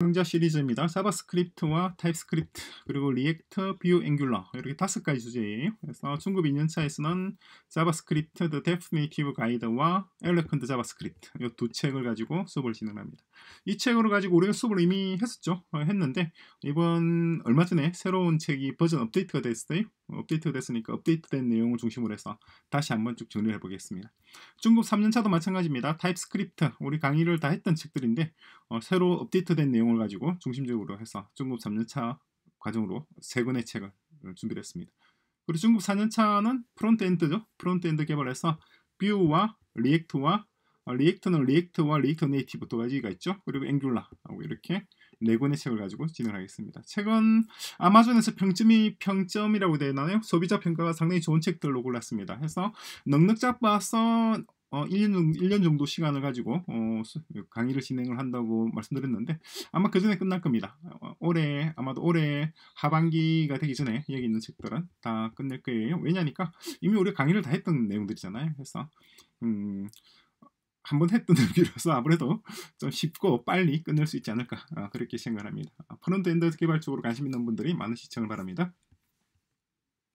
강좌 시리즈입니다. 자바스크립트와 타입스크립트 그리고 리액트, 뷰, 앵귤러 이렇게 다섯 가지 주제예요. 그래서 중급 2년차에서는 자바스크립트 The d 티브가이드와 Eloquent j a v 이두 책을 가지고 수업을 진행합니다. 이 책으로 가지고 우리가 수업을 이미 했었죠. 어, 했는데 이번 얼마 전에 새로운 책이 버전 업데이트가 됐어요. 업데이트 됐으니까 업데이트된 내용을 중심으로 해서 다시 한번 쭉 정리해 보겠습니다. 중급 3년차도 마찬가지입니다. 타입스크립트 우리 강의를 다 했던 책들인데 어, 새로 업데이트된 내용을 가지고 중심적으로 해서 중급 3년차 과정으로 세 권의 책을 준비했습니다. 그리고 중급 4년차는 프론트엔드죠. 프론트엔드 개발해서 뷰와 리액트와 어, 리액트는 리액트와 리액트 네이티브 두 가지가 있죠. 그리고 앵귤라하고 이렇게 네 권의 책을 가지고 진행하겠습니다. 책은 아마존에서 평점이 평점이라고 되어 있나요? 소비자 평가가 상당히 좋은 책들로 골랐습니다. 해서 넉넉 잡아서 어, 1년, 1년 정도 시간을 가지고 어, 강의를 진행을 한다고 말씀드렸는데 아마 그 전에 끝날 겁니다. 어, 올해 아마도 올해 하반기가 되기 전에 여기 있는 책들은 다 끝낼 거예요. 왜냐니까 이미 우리 강의를 다 했던 내용들이잖아요. 그래서 음, 한번 했던 일이라서 아무래도 좀 쉽고 빨리 끝낼 수 있지 않을까 어, 그렇게 생각합니다. 프론트엔드 어, 개발 쪽으로 관심 있는 분들이 많은 시청을 바랍니다.